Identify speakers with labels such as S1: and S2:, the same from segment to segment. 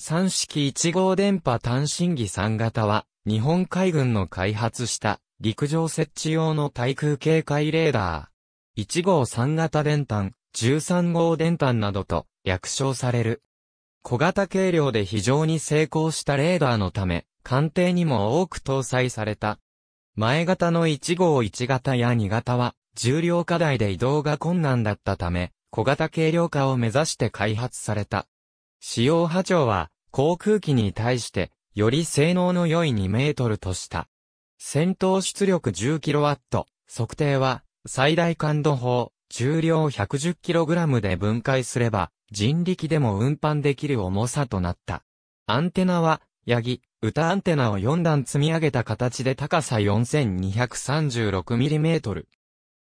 S1: 3式1号電波単身儀3型は、日本海軍の開発した陸上設置用の対空警戒レーダー。1号3型電端、13号電端などと略称される。小型軽量で非常に成功したレーダーのため、艦艇にも多く搭載された。前型の1号1型や2型は、重量課題で移動が困難だったため、小型軽量化を目指して開発された。使用波長は航空機に対してより性能の良い2メートルとした。戦闘出力1 0ット、測定は最大感度法、重量1 1 0ラムで分解すれば人力でも運搬できる重さとなった。アンテナは、ヤギ、歌アンテナを4段積み上げた形で高さ4 2 3 6トル。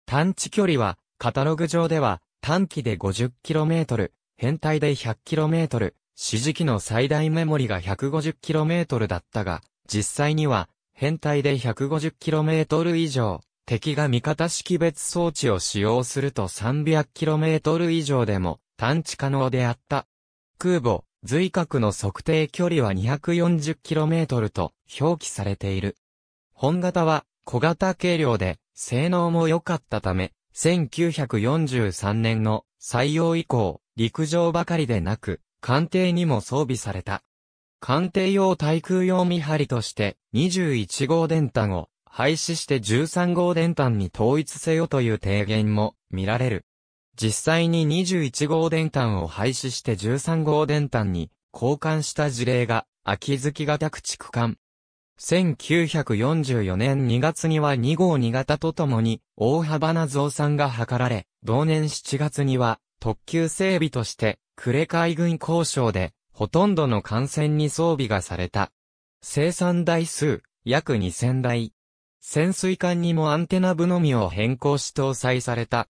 S1: 探知距離は、カタログ上では、短期で5 0トル、変態で 100km、指示器の最大メモリが 150km だったが、実際には、変態で 150km 以上、敵が味方識別装置を使用すると 300km 以上でも探知可能であった。空母、随角の測定距離は 240km と表記されている。本型は小型軽量で性能も良かったため、1943年の採用以降、陸上ばかりでなく、艦艇にも装備された。艦艇用対空用見張りとして21号電端を廃止して13号電端に統一せよという提言も見られる。実際に21号電端を廃止して13号電端に交換した事例が秋月型駆逐艦。1944年2月には2号2型とともに大幅な増産が図られ、同年7月には特急整備として、呉海軍交渉で、ほとんどの艦船に装備がされた。生産台数、約2000台。潜水艦にもアンテナ部のみを変更し搭載された。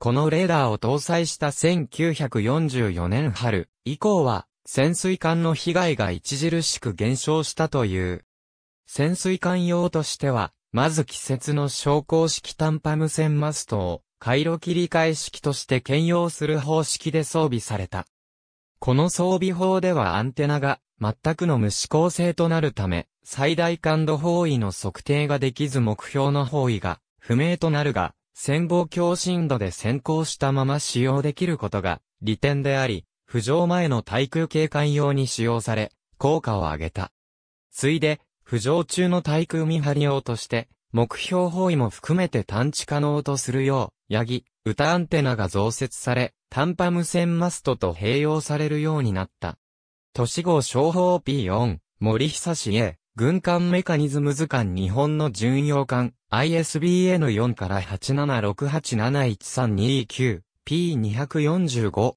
S1: このレーダーを搭載した1944年春以降は潜水艦の被害が著しく減少したという。潜水艦用としては、まず季節の昇降式短パム船マストを回路切り替え式として兼用する方式で装備された。この装備法ではアンテナが全くの無指向性となるため、最大感度方位の測定ができず目標の方位が不明となるが、潜望鏡深度で先行したまま使用できることが利点であり、浮上前の対空警戒用に使用され、効果を上げた。ついで、浮上中の対空見張り用として、目標方位も含めて探知可能とするよう、ヤギ、歌アンテナが増設され、短波無線マストと併用されるようになった。都市号商法 P4、森久氏へ、軍艦メカニズム図鑑日本の巡洋艦 ISBN4 から876871329 P245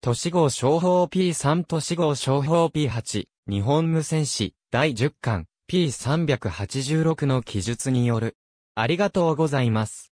S1: 都市号商法 P3 都市号商法 P8 日本無線紙第10巻 P386 の記述によるありがとうございます。